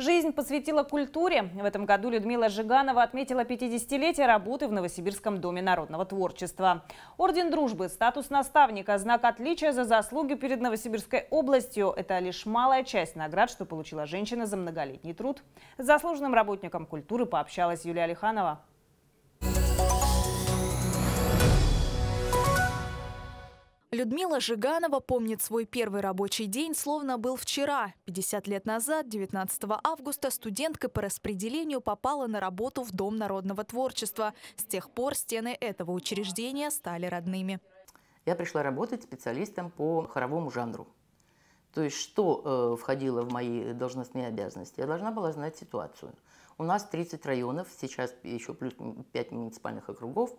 Жизнь посвятила культуре. В этом году Людмила Жиганова отметила 50-летие работы в Новосибирском доме народного творчества. Орден дружбы, статус наставника, знак отличия за заслуги перед Новосибирской областью – это лишь малая часть наград, что получила женщина за многолетний труд. С заслуженным работником культуры пообщалась Юлия Алиханова. Людмила Жиганова помнит свой первый рабочий день, словно был вчера. 50 лет назад, 19 августа, студентка по распределению попала на работу в Дом народного творчества. С тех пор стены этого учреждения стали родными. Я пришла работать специалистом по хоровому жанру. То есть что э, входило в мои должностные обязанности? Я должна была знать ситуацию – у нас 30 районов, сейчас еще плюс 5 муниципальных округов.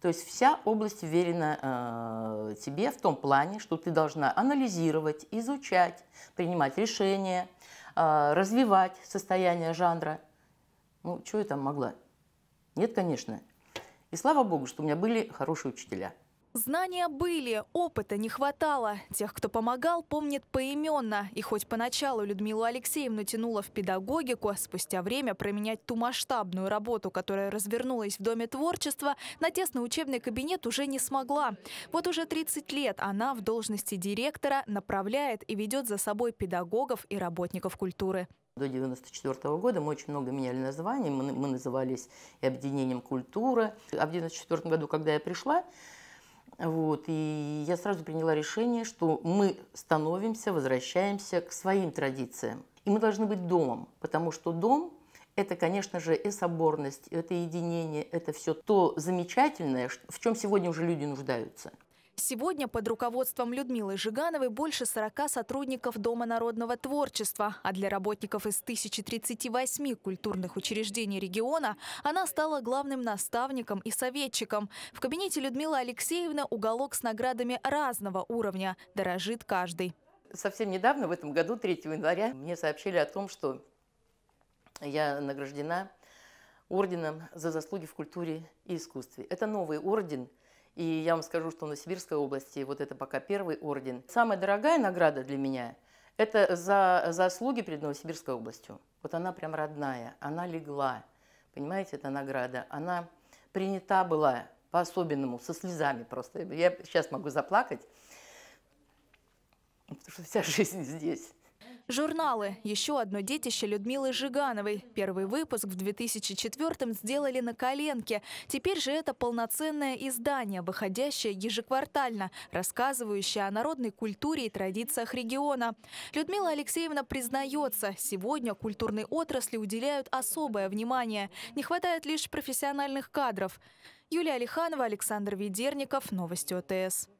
То есть вся область верена э, тебе в том плане, что ты должна анализировать, изучать, принимать решения, э, развивать состояние жанра. Ну, что я там могла? Нет, конечно. И слава богу, что у меня были хорошие учителя – Знания были, опыта не хватало. Тех, кто помогал, помнит поименно. И хоть поначалу Людмилу Алексеевну тянуло в педагогику, спустя время променять ту масштабную работу, которая развернулась в Доме творчества, на тесный учебный кабинет уже не смогла. Вот уже 30 лет она в должности директора направляет и ведет за собой педагогов и работников культуры. До 1994 года мы очень много меняли название, мы, мы назывались и объединением культуры. А в 1994 году, когда я пришла, вот, и я сразу приняла решение, что мы становимся, возвращаемся к своим традициям. И мы должны быть домом, потому что дом – это, конечно же, и соборность, это единение, это все то замечательное, в чем сегодня уже люди нуждаются. Сегодня под руководством Людмилы Жигановой больше 40 сотрудников Дома народного творчества, а для работников из 1038 культурных учреждений региона она стала главным наставником и советчиком. В кабинете Людмилы Алексеевны уголок с наградами разного уровня, дорожит каждый. Совсем недавно, в этом году, 3 января, мне сообщили о том, что я награждена орденом за заслуги в культуре и искусстве. Это новый орден – и я вам скажу, что в Новосибирской области вот это пока первый орден. Самая дорогая награда для меня – это за заслуги перед Новосибирской областью. Вот она прям родная, она легла, понимаете, эта награда. Она принята была по-особенному, со слезами просто. Я сейчас могу заплакать, потому что вся жизнь здесь. Журналы – еще одно детище Людмилы Жигановой. Первый выпуск в 2004-м сделали на коленке. Теперь же это полноценное издание, выходящее ежеквартально, рассказывающее о народной культуре и традициях региона. Людмила Алексеевна признается, сегодня культурной отрасли уделяют особое внимание. Не хватает лишь профессиональных кадров. Юлия Алиханова, Александр Ведерников. Новости ОТС.